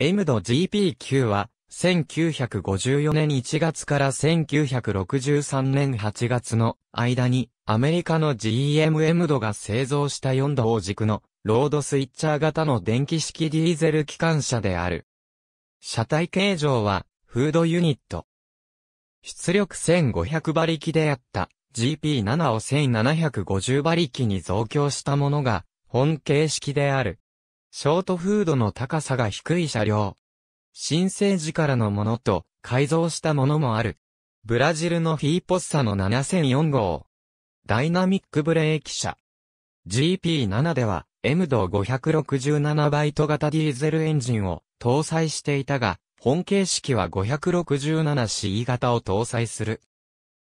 M ド GP9 は、1954年1月から1963年8月の間にアメリカの GMM 度が製造した4度を軸のロードスイッチャー型の電気式ディーゼル機関車である。車体形状はフードユニット。出力1500馬力であった GP7 を1750馬力に増強したものが本形式である。ショートフードの高さが低い車両。新生児からのものと改造したものもある。ブラジルのフィーポッサの7004号。ダイナミックブレーキ車。GP7 では M 度567バイト型ディーゼルエンジンを搭載していたが、本形式は 567CE 型を搭載する。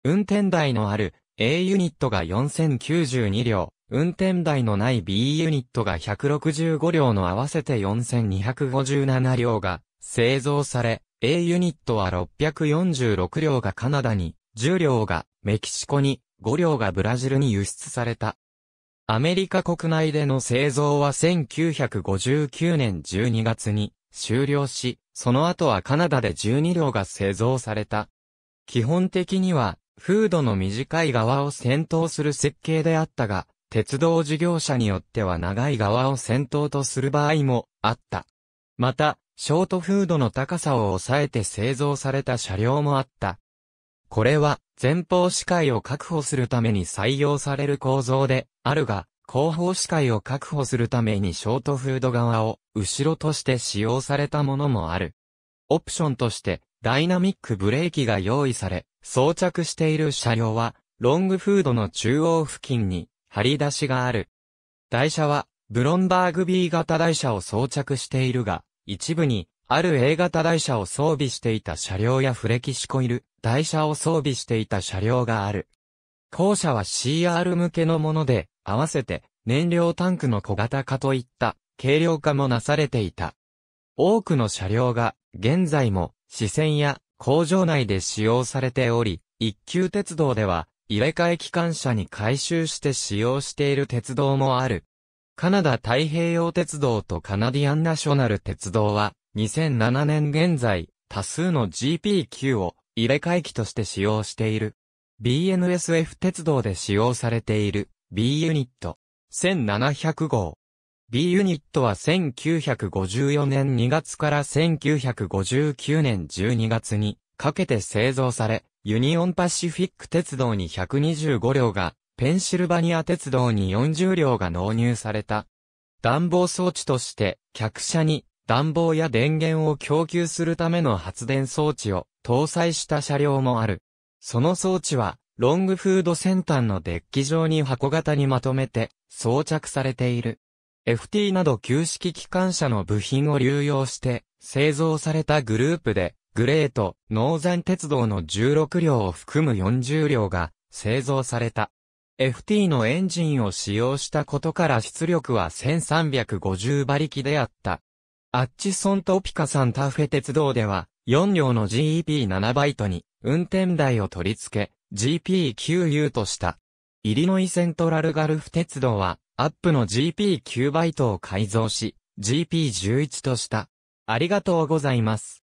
運転台のある A ユニットが4092両、運転台のない B ユニットが165両の合わせて4257両が製造され、A ユニットは646両がカナダに、10両がメキシコに、5両がブラジルに輸出された。アメリカ国内での製造は1959年12月に終了し、その後はカナダで12両が製造された。基本的には、フードの短い側を先頭する設計であったが、鉄道事業者によっては長い側を先頭とする場合もあった。また、ショートフードの高さを抑えて製造された車両もあった。これは、前方視界を確保するために採用される構造で、あるが、後方視界を確保するためにショートフード側を後ろとして使用されたものもある。オプションとして、ダイナミックブレーキが用意され、装着している車両は、ロングフードの中央付近に張り出しがある。台車は、ブロンバーグ B 型台車を装着しているが、一部に、ある A 型台車を装備していた車両やフレキシコイル、台車を装備していた車両がある。後者は CR 向けのもので、合わせて、燃料タンクの小型化といった、軽量化もなされていた。多くの車両が、現在も、支線や工場内で使用されており、一級鉄道では、入れ替え機関車に改修して使用している鉄道もある。カナダ太平洋鉄道とカナディアンナショナル鉄道は、2007年現在、多数の GPQ を入れ替え機として使用している。BNSF 鉄道で使用されている B ユニット1700号。B ユニットは1954年2月から1959年12月にかけて製造され、ユニオンパシフィック鉄道に125両が、ペンシルバニア鉄道に40両が納入された。暖房装置として、客車に暖房や電源を供給するための発電装置を搭載した車両もある。その装置は、ロングフード先端のデッキ上に箱型にまとめて装着されている。FT など旧式機関車の部品を流用して製造されたグループでグレート、ノーザン鉄道の16両を含む40両が製造された。FT のエンジンを使用したことから出力は1350馬力であった。アッチソントピカサンタフェ鉄道では、4両の GEP7 バイトに運転台を取り付け、GP9U とした。イリノイセントラルガルフ鉄道は、アップの GP9 バイトを改造し、GP11 とした。ありがとうございます。